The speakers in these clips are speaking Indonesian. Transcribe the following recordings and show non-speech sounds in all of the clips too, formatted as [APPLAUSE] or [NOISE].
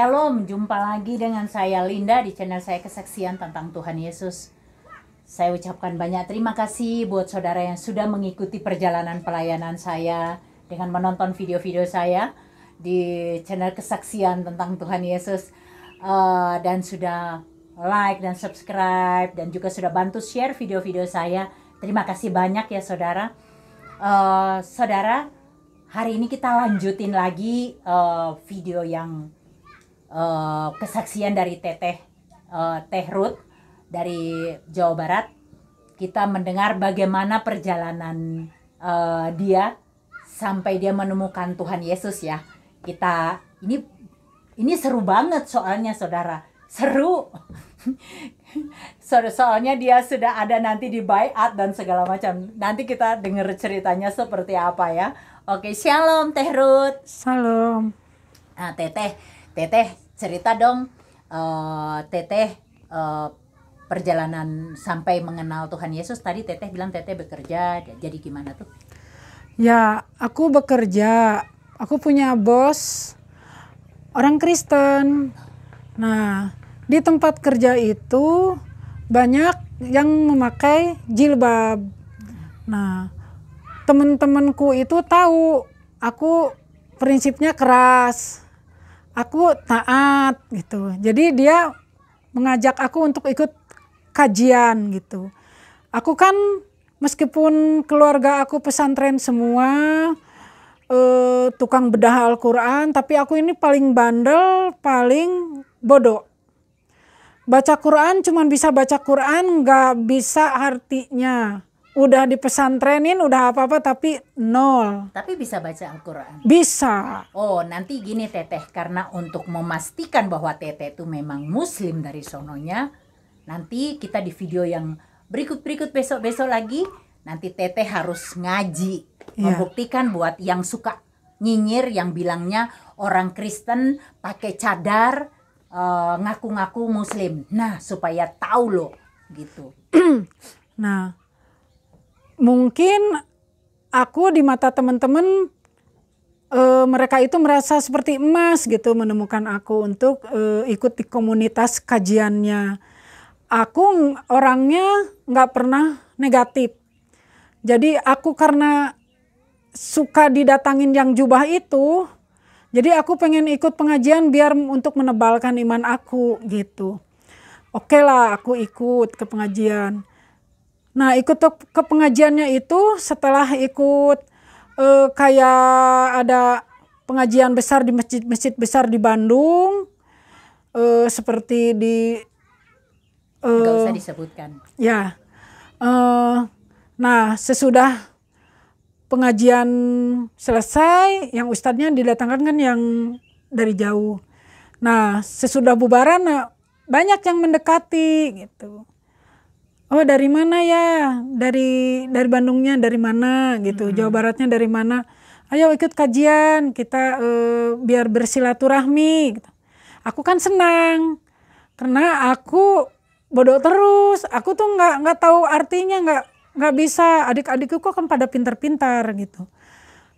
Shalom, jumpa lagi dengan saya Linda di channel saya Kesaksian tentang Tuhan Yesus. Saya ucapkan banyak terima kasih buat saudara yang sudah mengikuti perjalanan pelayanan saya dengan menonton video-video saya di channel Kesaksian tentang Tuhan Yesus uh, dan sudah like dan subscribe dan juga sudah bantu share video-video saya. Terima kasih banyak ya saudara. Uh, saudara, hari ini kita lanjutin lagi uh, video yang Eh, kesaksian dari Teteh uh, Teh Ruth dari Jawa Barat. Kita mendengar bagaimana perjalanan uh, dia sampai dia menemukan Tuhan Yesus ya. Kita ini ini seru banget soalnya saudara. Seru. so, [LAUGHS] soalnya dia sudah ada nanti di bayat dan segala macam. Nanti kita dengar ceritanya seperti apa ya. Oke, shalom Teh Ruth. Salam. Nah, Teteh teteh cerita dong uh, teteh uh, perjalanan sampai mengenal Tuhan Yesus tadi teteh bilang teteh bekerja jadi gimana tuh ya aku bekerja aku punya bos orang Kristen nah di tempat kerja itu banyak yang memakai jilbab nah teman-temanku itu tahu aku prinsipnya keras aku taat gitu. Jadi dia mengajak aku untuk ikut kajian gitu. Aku kan meskipun keluarga aku pesantren semua, eh, tukang bedah Al-Quran, tapi aku ini paling bandel, paling bodoh. Baca Quran cuman bisa baca Quran, nggak bisa artinya udah dipesantrenin udah apa apa tapi nol tapi bisa baca Al-Quran bisa oh nanti gini teteh karena untuk memastikan bahwa teteh itu memang muslim dari sononya nanti kita di video yang berikut berikut besok besok lagi nanti teteh harus ngaji yeah. membuktikan buat yang suka nyinyir yang bilangnya orang Kristen pakai cadar eh, ngaku-ngaku uh, muslim nah supaya tahu loh gitu [CLEARS THROAT] nah mungkin aku di mata teman-teman e, mereka itu merasa seperti emas gitu menemukan aku untuk e, ikut di komunitas kajiannya. Aku orangnya nggak pernah negatif. Jadi aku karena suka didatangin yang jubah itu, jadi aku pengen ikut pengajian biar untuk menebalkan iman aku gitu. Oke okay lah aku ikut ke pengajian. Nah, ikut ke pengajiannya itu setelah ikut eh, kayak ada pengajian besar di masjid-masjid besar di Bandung eh, seperti di eh, Gak usah disebutkan. Ya. Eh, nah, sesudah pengajian selesai yang ustadznya didatangkan kan yang dari jauh. Nah, sesudah bubaran eh, banyak yang mendekati gitu oh dari mana ya dari dari Bandungnya dari mana gitu hmm. Jawa Baratnya dari mana ayo ikut kajian kita uh, biar bersilaturahmi gitu. aku kan senang karena aku bodoh terus aku tuh nggak nggak tahu artinya nggak nggak bisa adik-adikku kok kan pada pintar-pintar gitu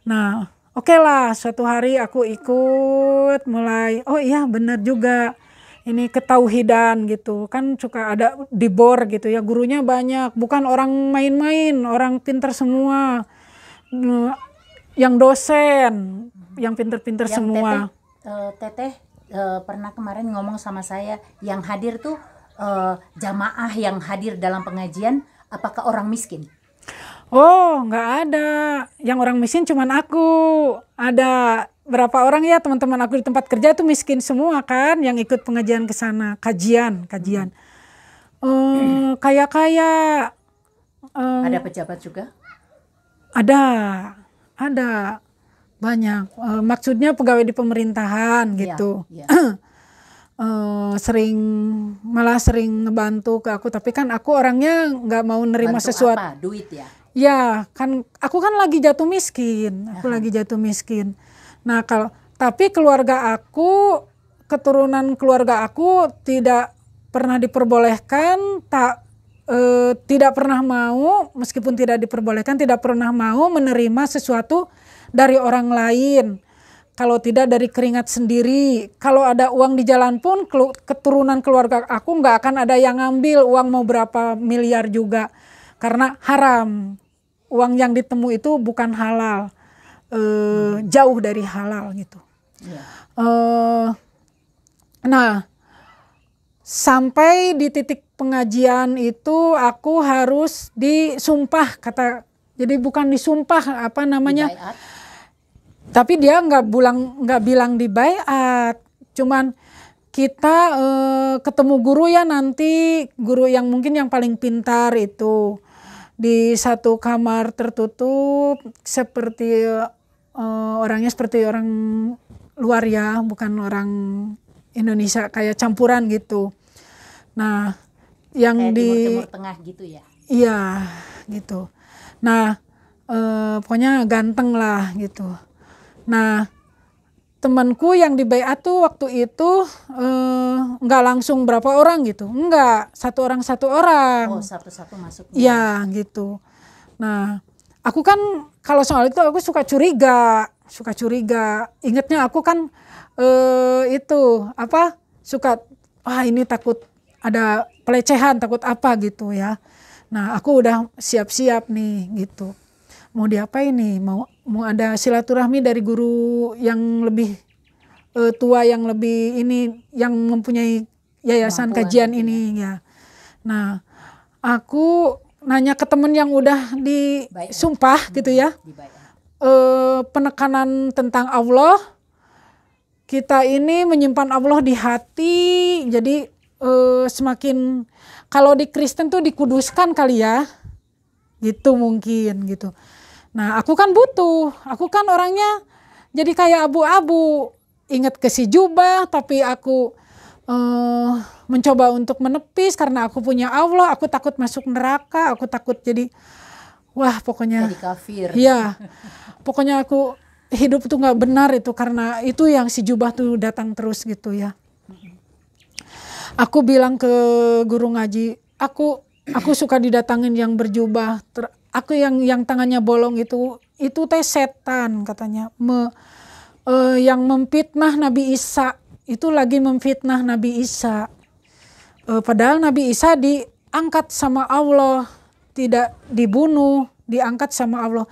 nah oke okay lah suatu hari aku ikut mulai oh iya benar juga ini ketauhidan gitu kan suka ada dibor gitu ya gurunya banyak bukan orang main-main orang pinter semua yang dosen yang pinter-pinter semua teteh, uh, teteh uh, pernah kemarin ngomong sama saya yang hadir tuh uh, jamaah yang hadir dalam pengajian apakah orang miskin Oh, nggak ada. Yang orang miskin cuman aku. Ada berapa orang ya teman-teman aku di tempat kerja itu miskin semua kan yang ikut pengajian ke sana kajian kajian hmm. uh, kayak kayak uh, ada pejabat juga ada ada banyak uh, maksudnya pegawai di pemerintahan iya, gitu ya, ya. Uh, sering malah sering ngebantu ke aku tapi kan aku orangnya nggak mau nerima Bantu sesuatu apa? duit ya ya kan aku kan lagi jatuh miskin aku Aha. lagi jatuh miskin Nah, kalau tapi keluarga aku, keturunan keluarga aku tidak pernah diperbolehkan, tak e, tidak pernah mau, meskipun tidak diperbolehkan, tidak pernah mau menerima sesuatu dari orang lain. Kalau tidak dari keringat sendiri, kalau ada uang di jalan pun keturunan keluarga aku nggak akan ada yang ngambil uang mau berapa miliar juga, karena haram. Uang yang ditemu itu bukan halal uh, jauh dari halal gitu. Yeah. Iya. Uh, nah, sampai di titik pengajian itu aku harus disumpah kata, jadi bukan disumpah apa namanya, di tapi dia nggak bilang nggak bilang di bayat, cuman kita uh, ketemu guru ya nanti guru yang mungkin yang paling pintar itu di satu kamar tertutup seperti uh, orangnya seperti orang luar ya, bukan orang Indonesia kayak campuran gitu. Nah, yang kayak di timur, tengah gitu ya. Iya, gitu. Nah, uh, pokoknya ganteng lah gitu. Nah, temanku yang di BA tuh waktu itu eh, nggak langsung berapa orang gitu nggak satu orang satu orang oh satu satu masuk Iya, ya? gitu nah aku kan kalau soal itu aku suka curiga, suka curiga. Ingatnya aku kan eh, itu apa suka wah ini takut ada pelecehan, takut apa gitu ya. Nah aku udah siap-siap nih gitu. Mau diapain nih? Mau mau ada silaturahmi dari guru yang lebih eh, tua, yang lebih ini, yang mempunyai yayasan Mampuan kajian gitu ini ya. ya. Nah aku nanya ke temen yang udah disumpah gitu ya e, penekanan tentang Allah kita ini menyimpan Allah di hati jadi e, semakin kalau di Kristen tuh dikuduskan kali ya gitu mungkin gitu nah aku kan butuh aku kan orangnya jadi kayak abu-abu inget ke si jubah tapi aku eh, mencoba untuk menepis karena aku punya Allah, aku takut masuk neraka, aku takut jadi wah pokoknya jadi kafir. Iya. Pokoknya aku hidup tuh nggak benar itu karena itu yang si jubah tuh datang terus gitu ya. Aku bilang ke guru ngaji, aku aku suka didatangin yang berjubah. Ter, aku yang yang tangannya bolong itu itu teh setan katanya. Me, uh, yang memfitnah Nabi Isa itu lagi memfitnah Nabi Isa. Eh, padahal Nabi Isa diangkat sama Allah, tidak dibunuh, diangkat sama Allah.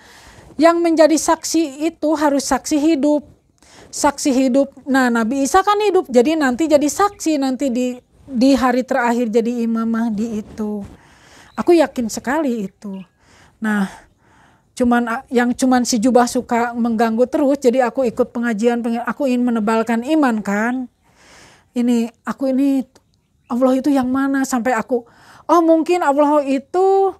Yang menjadi saksi itu harus saksi hidup. Saksi hidup. Nah, Nabi Isa kan hidup, jadi nanti jadi saksi nanti di di hari terakhir jadi Imam Mahdi itu. Aku yakin sekali itu. Nah, cuman yang cuman si jubah suka mengganggu terus jadi aku ikut pengajian aku ingin menebalkan iman kan ini aku ini Allah itu yang mana sampai aku oh mungkin Allah itu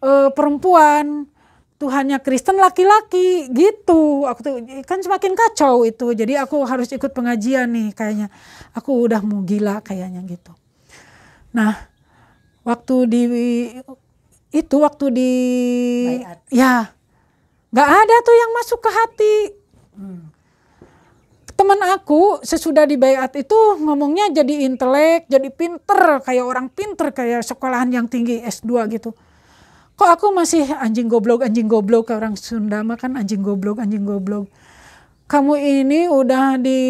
e, perempuan Tuhannya Kristen laki-laki gitu. Aku tuh kan semakin kacau itu. Jadi aku harus ikut pengajian nih kayaknya. Aku udah mau gila kayaknya gitu. Nah, waktu di itu waktu di ya nggak ada tuh yang masuk ke hati. Hmm teman aku sesudah dibayat itu ngomongnya jadi intelek, jadi pinter, kayak orang pinter, kayak sekolahan yang tinggi S2 gitu. Kok aku masih anjing goblok, anjing goblok, kayak orang Sunda makan anjing goblok, anjing goblok. Kamu ini udah di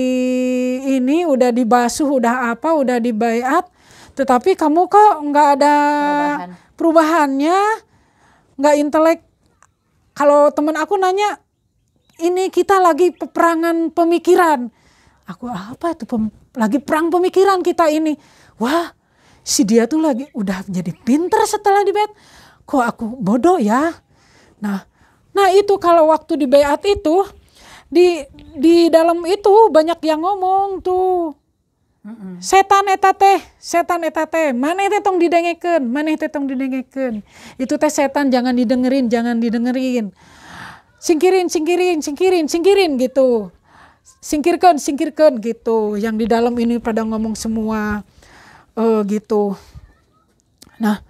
ini udah dibasuh, udah apa, udah dibayat tetapi kamu kok nggak ada Perubahan. perubahannya, nggak intelek. Kalau teman aku nanya, ini kita lagi peperangan pemikiran. Aku apa itu pem, lagi perang pemikiran kita ini. Wah, si dia tuh lagi udah jadi pinter setelah di bed. Kok aku bodoh ya? Nah, nah itu kalau waktu di beat itu di di dalam itu banyak yang ngomong tuh. Setan eta teh, setan eta teh, mana teh tong didengekeun, mana teh tong didengekeun. Itu teh setan jangan didengerin, jangan didengerin singkirin, singkirin, singkirin, singkirin gitu. Singkirkan, singkirkan gitu. Yang di dalam ini pada ngomong semua uh, gitu. Nah,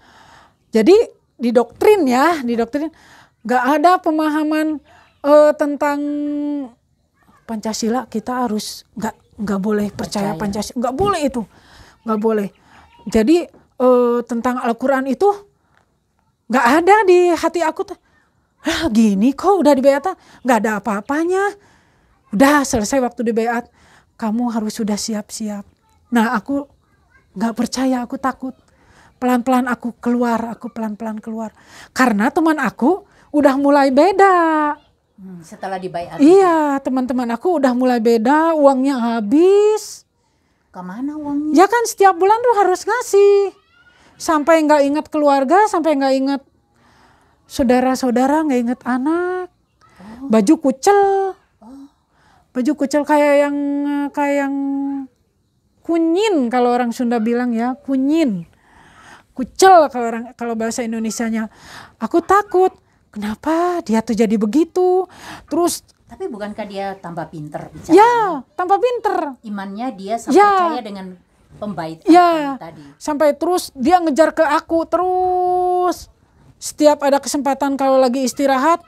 jadi di doktrin ya, di doktrin nggak ada pemahaman uh, tentang Pancasila kita harus nggak nggak boleh percaya, percaya. Pancasila nggak boleh itu nggak boleh jadi uh, tentang Al-Quran itu nggak ada di hati aku tuh ah gini kok udah di tak, nggak ada apa-apanya udah selesai waktu di kamu harus sudah siap-siap nah aku nggak percaya aku takut pelan-pelan aku keluar aku pelan-pelan keluar karena teman aku udah mulai beda hmm, setelah dibayar iya teman-teman aku udah mulai beda uangnya habis kemana uangnya ya kan setiap bulan tuh harus ngasih sampai nggak ingat keluarga sampai nggak ingat saudara-saudara nggak inget anak, baju kucel, baju kucel kayak yang kayak yang kunyin kalau orang Sunda bilang ya kunyin, kucel kalau orang kalau bahasa Indonesia-nya. Aku takut, kenapa dia tuh jadi begitu? Terus tapi bukankah dia tambah pinter bicara? Ya, tambah pinter. Imannya dia sampai ya. percaya dengan pembaik ya. tadi. Sampai terus dia ngejar ke aku terus setiap ada kesempatan kalau lagi istirahat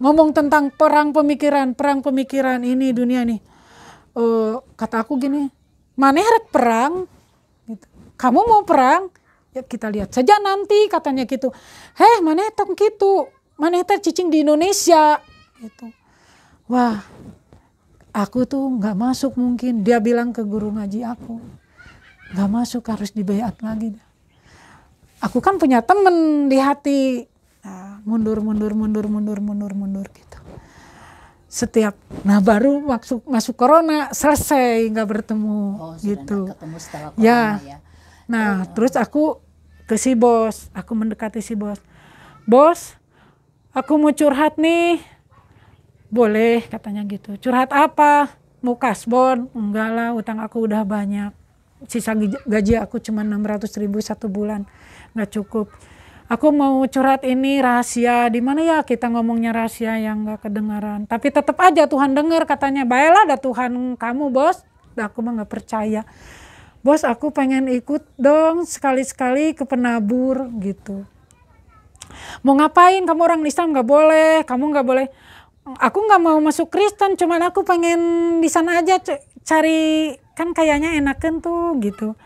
ngomong tentang perang pemikiran, perang pemikiran ini dunia nih. Uh, kata aku gini, mana perang, gitu. kamu mau perang? Ya kita lihat saja nanti katanya gitu. Heh mana tong gitu, mana teh cicing di Indonesia itu Wah, aku tuh nggak masuk mungkin. Dia bilang ke guru ngaji aku, nggak masuk harus dibayar lagi aku kan punya temen di hati nah, mundur mundur mundur mundur mundur mundur gitu setiap nah baru masuk masuk corona selesai nggak bertemu oh, gitu ketemu setelah ya. corona, ya. ya nah oh. terus aku ke si bos aku mendekati si bos bos aku mau curhat nih boleh katanya gitu curhat apa mau kasbon enggak lah utang aku udah banyak sisa gaji aku cuma 600 ribu satu bulan nggak cukup aku mau curhat ini rahasia di mana ya kita ngomongnya rahasia yang nggak kedengaran tapi tetap aja Tuhan dengar katanya baiklah ada Tuhan kamu bos dah aku mah nggak percaya bos aku pengen ikut dong sekali-sekali ke penabur gitu mau ngapain kamu orang Islam nggak boleh kamu nggak boleh aku nggak mau masuk Kristen cuman aku pengen di sana aja cari kan kayaknya enakan tuh gitu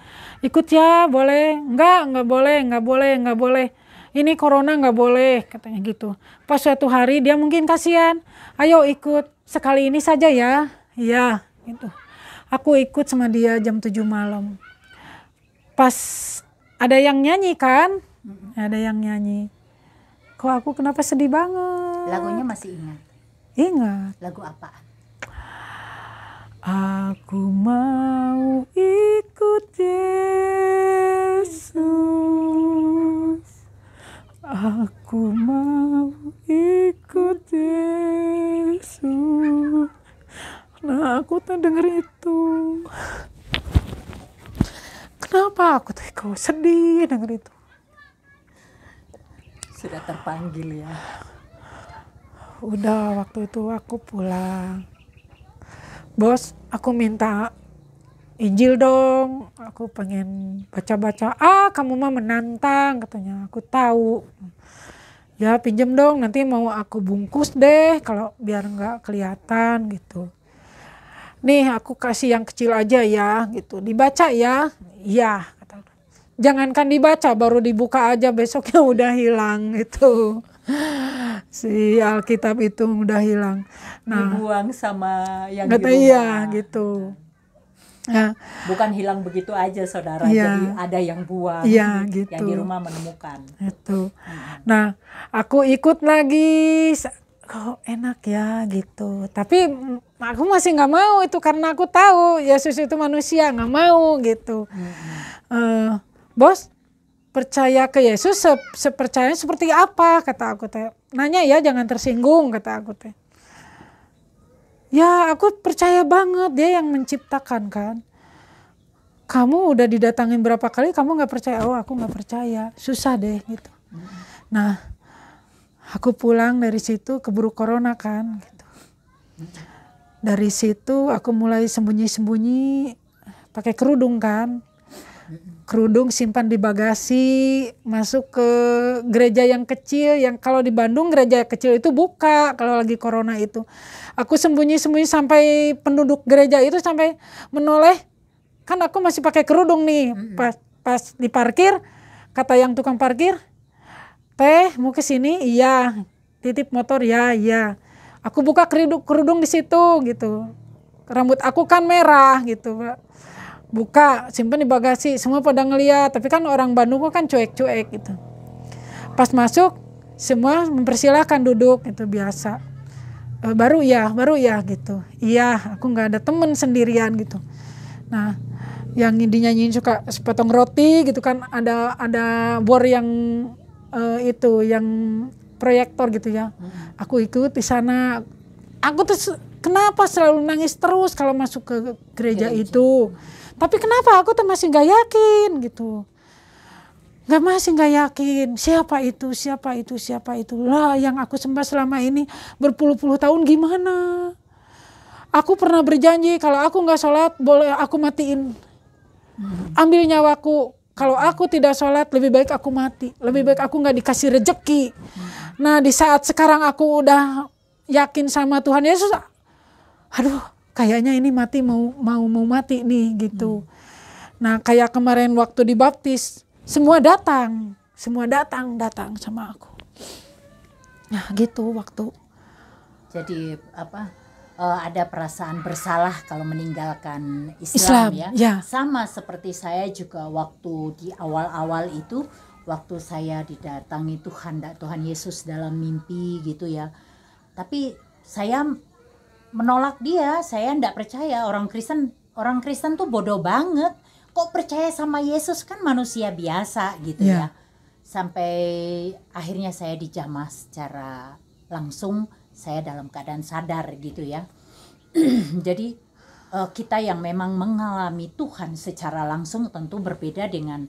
ikut ya boleh enggak nggak boleh nggak boleh nggak boleh ini corona nggak boleh katanya gitu pas suatu hari dia mungkin kasihan ayo ikut sekali ini saja ya iya gitu aku ikut sama dia jam 7 malam pas ada yang nyanyi kan ada yang nyanyi kok aku kenapa sedih banget lagunya masih ingat ingat lagu apa Aku mau ikut Yesus. Aku mau ikut Yesus. Nah, aku tuh denger itu. Kenapa aku tuh ikut sedih denger itu? Sudah terpanggil ya. Udah waktu itu aku pulang bos aku minta Injil dong aku pengen baca-baca ah kamu mah menantang katanya aku tahu ya pinjem dong nanti mau aku bungkus deh kalau biar nggak kelihatan gitu nih aku kasih yang kecil aja ya gitu dibaca ya iya jangankan dibaca baru dibuka aja besoknya [LAUGHS] udah hilang gitu si Alkitab itu udah hilang. Nah, dibuang sama yang di iya, rumah. Iya, gitu. Nah, nah, bukan hilang begitu aja saudara, ya, jadi ada yang buang, iya gitu. yang di rumah menemukan. Itu. Hmm. Nah, aku ikut lagi. Kok oh, enak ya gitu. Tapi aku masih nggak mau itu karena aku tahu Yesus itu manusia nggak mau gitu. Hmm. Uh, bos, percaya ke Yesus se sepercaya seperti apa kata aku teh nanya ya jangan tersinggung kata aku teh ya aku percaya banget dia yang menciptakan kan kamu udah didatangin berapa kali kamu nggak percaya oh aku nggak percaya susah deh gitu nah aku pulang dari situ keburu corona kan gitu dari situ aku mulai sembunyi-sembunyi pakai kerudung kan kerudung simpan di bagasi, masuk ke gereja yang kecil, yang kalau di Bandung gereja kecil itu buka kalau lagi corona itu. Aku sembunyi-sembunyi sampai penduduk gereja itu sampai menoleh, kan aku masih pakai kerudung nih, pas, pas di parkir kata yang tukang parkir, teh mau ke sini, iya, titip motor, ya, iya. Aku buka kerudung, kerudung di situ gitu. Rambut aku kan merah gitu, buka simpan di bagasi semua pada ngeliat tapi kan orang Bandung kan cuek-cuek gitu pas masuk semua mempersilahkan duduk itu biasa e, baru ya baru ya gitu iya aku nggak ada temen sendirian gitu nah yang dinyanyiin suka sepotong roti gitu kan ada ada bor yang e, itu yang proyektor gitu ya aku ikut di sana aku tuh kenapa selalu nangis terus kalau masuk ke gereja, gereja. itu tapi kenapa aku tuh masih nggak yakin gitu. Nggak masih nggak yakin siapa itu, siapa itu, siapa itu. Lah yang aku sembah selama ini berpuluh-puluh tahun gimana? Aku pernah berjanji kalau aku nggak sholat boleh aku matiin. Hmm. Ambil nyawaku kalau aku tidak sholat lebih baik aku mati lebih baik aku nggak dikasih rejeki hmm. nah di saat sekarang aku udah yakin sama Tuhan Yesus aduh kayaknya ini mati mau mau mau mati nih gitu. Hmm. Nah, kayak kemarin waktu dibaptis, semua datang, semua datang, datang sama aku. Nah, gitu waktu. Jadi apa? Uh, ada perasaan bersalah kalau meninggalkan Islam, Islam ya. ya. Sama seperti saya juga waktu di awal-awal itu, waktu saya didatangi Tuhan, Tuhan Yesus dalam mimpi gitu ya. Tapi saya menolak dia saya tidak percaya orang Kristen orang Kristen tuh bodoh banget kok percaya sama Yesus kan manusia biasa gitu yeah. ya sampai akhirnya saya dijamah secara langsung saya dalam keadaan sadar gitu ya [CLEARS THROAT] jadi eh, kita yang memang mengalami Tuhan secara langsung tentu berbeda dengan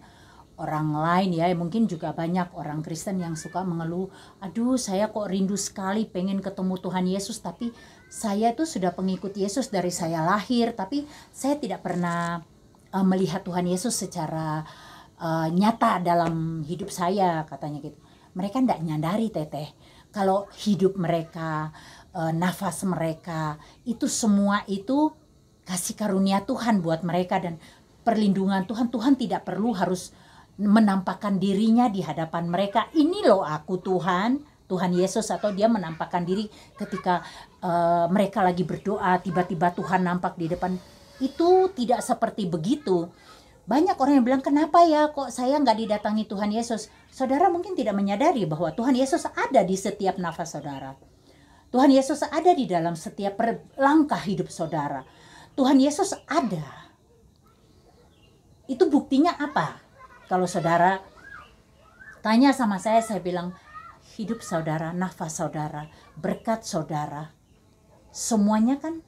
orang lain ya mungkin juga banyak orang Kristen yang suka mengeluh aduh saya kok rindu sekali pengen ketemu Tuhan Yesus tapi saya itu sudah pengikut Yesus dari saya lahir tapi saya tidak pernah uh, melihat Tuhan Yesus secara uh, nyata dalam hidup saya katanya gitu mereka tidak nyadari teteh kalau hidup mereka uh, nafas mereka itu semua itu kasih karunia Tuhan buat mereka dan perlindungan Tuhan Tuhan tidak perlu harus menampakkan dirinya di hadapan mereka. Ini loh aku Tuhan, Tuhan Yesus atau dia menampakkan diri ketika uh, mereka lagi berdoa, tiba-tiba Tuhan nampak di depan. Itu tidak seperti begitu. Banyak orang yang bilang, kenapa ya kok saya nggak didatangi Tuhan Yesus? Saudara mungkin tidak menyadari bahwa Tuhan Yesus ada di setiap nafas saudara. Tuhan Yesus ada di dalam setiap langkah hidup saudara. Tuhan Yesus ada. Itu buktinya apa? Kalau saudara tanya sama saya, saya bilang hidup saudara, nafas saudara, berkat saudara. Semuanya kan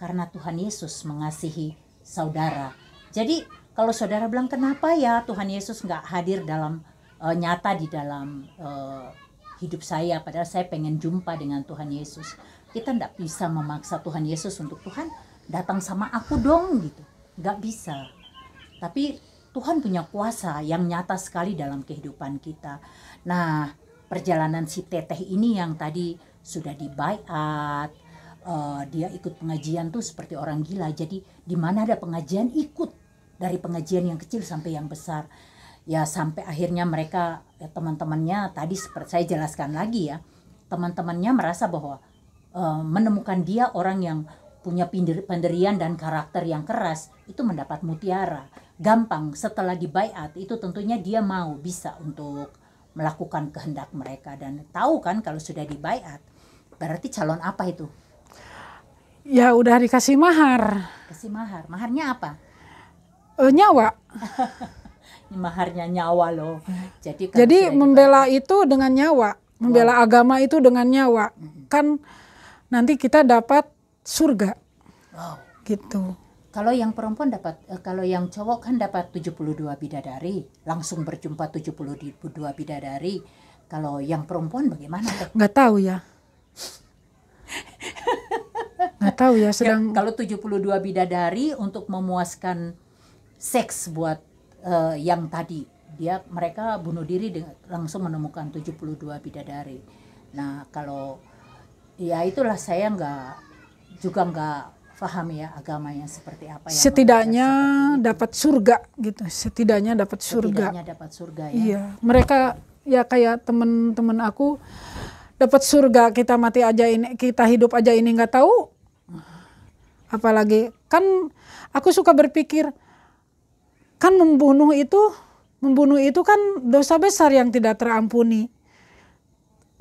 karena Tuhan Yesus mengasihi saudara. Jadi kalau saudara bilang kenapa ya Tuhan Yesus nggak hadir dalam uh, nyata di dalam uh, hidup saya, padahal saya pengen jumpa dengan Tuhan Yesus. Kita nggak bisa memaksa Tuhan Yesus untuk Tuhan datang sama aku dong gitu, nggak bisa. Tapi Tuhan punya kuasa yang nyata sekali dalam kehidupan kita. Nah, perjalanan si teteh ini yang tadi sudah dibaiat, uh, dia ikut pengajian tuh seperti orang gila. Jadi di mana ada pengajian ikut dari pengajian yang kecil sampai yang besar. Ya sampai akhirnya mereka ya, teman-temannya tadi seperti saya jelaskan lagi ya, teman-temannya merasa bahwa uh, menemukan dia orang yang punya pendirian dan karakter yang keras itu mendapat mutiara gampang setelah dibaiat itu tentunya dia mau bisa untuk melakukan kehendak mereka dan tahu kan kalau sudah dibaiat berarti calon apa itu? Ya udah dikasih mahar. Kasih mahar. Maharnya apa? E, nyawa. [LAUGHS] Maharnya nyawa loh. Jadi kan Jadi membela dibayat. itu dengan nyawa, membela wow. agama itu dengan nyawa. Kan nanti kita dapat surga. Wow. Gitu. Kalau yang perempuan dapat uh, kalau yang cowok kan dapat 72 bidadari, langsung berjumpa 72 bidadari. Kalau yang perempuan bagaimana? Nggak tahu ya. Nggak tahu ya, [LAUGHS] ya sedang ya, kalau 72 bidadari untuk memuaskan seks buat uh, yang tadi dia mereka bunuh diri dengan, langsung menemukan 72 bidadari. Nah, kalau ya itulah saya nggak juga nggak faham ya agamanya seperti apa ya setidaknya gitu. dapat surga gitu setidaknya dapat surga setidaknya dapat surga ya iya mereka ya kayak temen-temen aku dapat surga kita mati aja ini kita hidup aja ini nggak tahu apalagi kan aku suka berpikir kan membunuh itu membunuh itu kan dosa besar yang tidak terampuni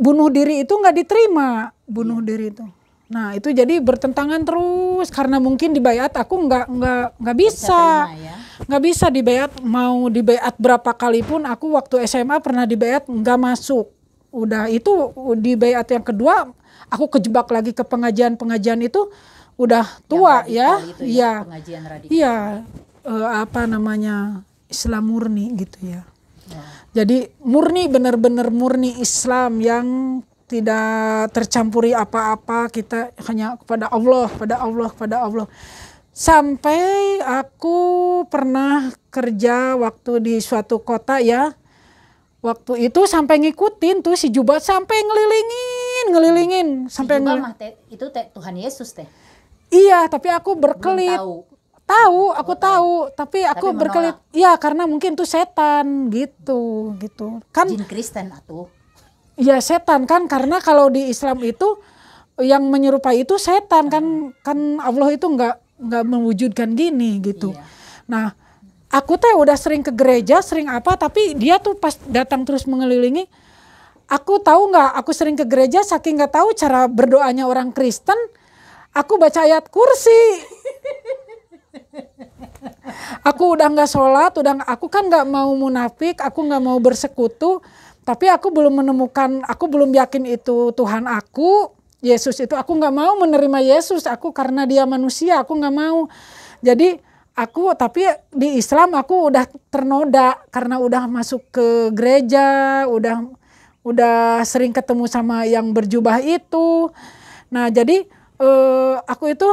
bunuh diri itu nggak diterima bunuh iya. diri itu Nah itu jadi bertentangan terus karena mungkin di bayat aku nggak nggak nggak bisa ya. nggak ya. bisa bayat mau di bayat berapa kali pun aku waktu SMA pernah di bayat nggak masuk udah itu di bayat yang kedua aku kejebak lagi ke pengajian-pengajian itu udah tua ya. ya iya iya e, apa namanya Islam murni gitu ya. ya. Jadi murni benar-benar murni Islam yang tidak tercampuri apa-apa kita hanya kepada Allah kepada Allah kepada Allah sampai aku pernah kerja waktu di suatu kota ya waktu itu sampai ngikutin tuh si jubah sampai ngelilingin ngelilingin sampai si ngelilingin. Te, itu teh Tuhan Yesus teh iya tapi aku berkelit tahu aku oh, tahu. tapi aku tapi berkelit ya karena mungkin tuh setan gitu gitu kan Jin Kristen atuh ya setan kan karena kalau di Islam itu yang menyerupai itu setan kan kan Allah itu nggak nggak mewujudkan gini gitu. Iya. Nah aku teh udah sering ke gereja sering apa tapi dia tuh pas datang terus mengelilingi aku tahu nggak aku sering ke gereja saking nggak tahu cara berdoanya orang Kristen aku baca ayat kursi aku udah nggak sholat udah aku kan nggak mau munafik aku nggak mau bersekutu tapi aku belum menemukan, aku belum yakin itu Tuhan aku, Yesus itu. Aku nggak mau menerima Yesus, aku karena dia manusia, aku nggak mau. Jadi aku, tapi di Islam aku udah ternoda karena udah masuk ke gereja, udah udah sering ketemu sama yang berjubah itu. Nah jadi eh, aku itu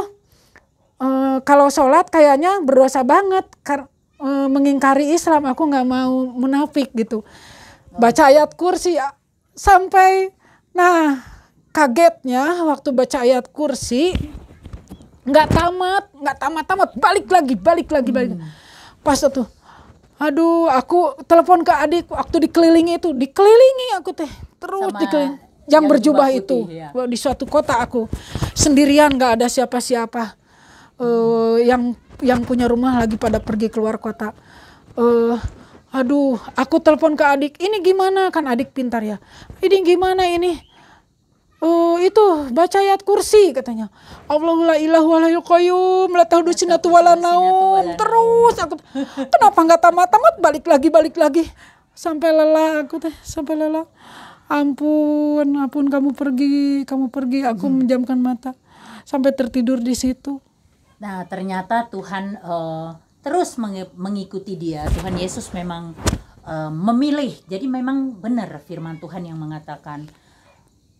eh, kalau sholat kayaknya berdosa banget, kar, eh, mengingkari Islam aku nggak mau munafik gitu baca ayat kursi sampai nah kagetnya waktu baca ayat kursi nggak tamat nggak tamat tamat balik lagi balik lagi balik hmm. pas itu aduh aku telepon ke adik waktu dikelilingi itu dikelilingi aku teh terus Sama dikelilingi yang, yang berjubah itu ya. di suatu kota aku sendirian nggak ada siapa-siapa uh, yang yang punya rumah lagi pada pergi keluar kota uh, Aduh, aku telepon ke adik. Ini gimana? Kan adik pintar ya. Ini gimana ini? Oh, itu baca ayat kursi katanya. Allahu la ilaha illallah qayyum la wala naum. Terus aku [LAUGHS] kenapa nggak tamat-tamat balik lagi balik lagi sampai lelah aku teh sampai lelah. Ampun, ampun kamu pergi, kamu pergi. Aku hmm. menjamkan mata sampai tertidur di situ. Nah, ternyata Tuhan uh, terus mengikuti dia. Tuhan Yesus memang uh, memilih. Jadi memang benar firman Tuhan yang mengatakan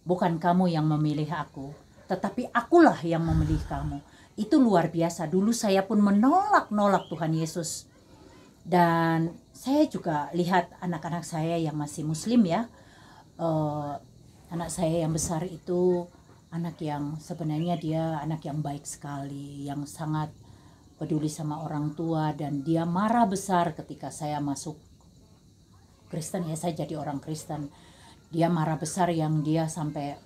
bukan kamu yang memilih aku, tetapi akulah yang memilih kamu. Itu luar biasa. Dulu saya pun menolak-nolak Tuhan Yesus. Dan saya juga lihat anak-anak saya yang masih muslim ya. Uh, anak saya yang besar itu anak yang sebenarnya dia anak yang baik sekali, yang sangat peduli sama orang tua dan dia marah besar ketika saya masuk Kristen ya saya jadi orang Kristen dia marah besar yang dia sampai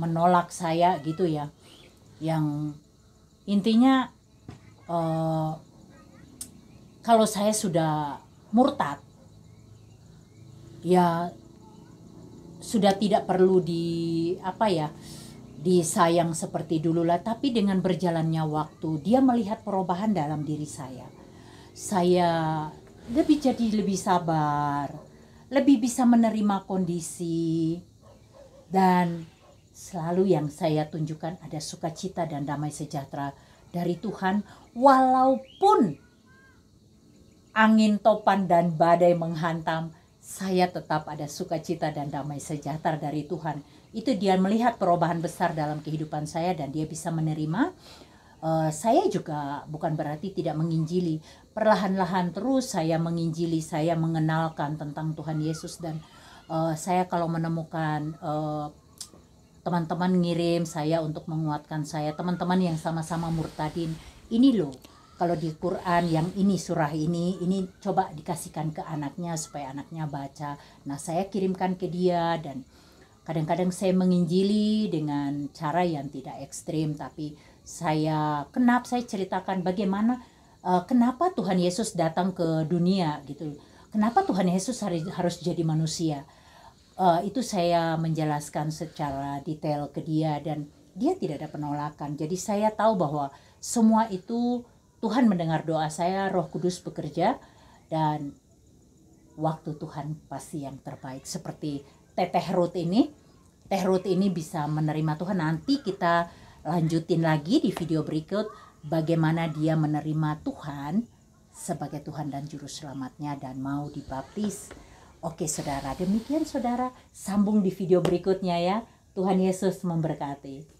menolak saya gitu ya yang intinya uh, kalau saya sudah murtad ya sudah tidak perlu di apa ya disayang seperti dululah, tapi dengan berjalannya waktu dia melihat perubahan dalam diri saya. Saya lebih jadi lebih sabar, lebih bisa menerima kondisi dan selalu yang saya tunjukkan ada sukacita dan damai sejahtera dari Tuhan walaupun angin topan dan badai menghantam saya tetap ada sukacita dan damai sejahtera dari Tuhan itu dia melihat perubahan besar dalam kehidupan saya dan dia bisa menerima Uh, saya juga bukan berarti tidak menginjili. Perlahan-lahan terus saya menginjili, saya mengenalkan tentang Tuhan Yesus dan uh, saya kalau menemukan teman eh, teman-teman ngirim saya untuk menguatkan saya, teman-teman yang sama-sama murtadin, ini loh kalau di Quran yang ini surah ini ini coba dikasihkan ke anaknya supaya anaknya baca. Nah, saya kirimkan ke dia dan Kadang-kadang saya menginjili dengan cara yang tidak ekstrim, tapi saya kenapa saya ceritakan bagaimana uh, kenapa Tuhan Yesus datang ke dunia gitu. Kenapa Tuhan Yesus harus jadi manusia? Uh, itu saya menjelaskan secara detail ke dia dan dia tidak ada penolakan. Jadi saya tahu bahwa semua itu Tuhan mendengar doa saya, Roh Kudus bekerja dan waktu Tuhan pasti yang terbaik seperti teteh Ruth ini teh Ruth ini bisa menerima Tuhan nanti kita lanjutin lagi di video berikut bagaimana dia menerima Tuhan sebagai Tuhan dan juru selamatnya dan mau dibaptis oke saudara demikian saudara sambung di video berikutnya ya Tuhan Yesus memberkati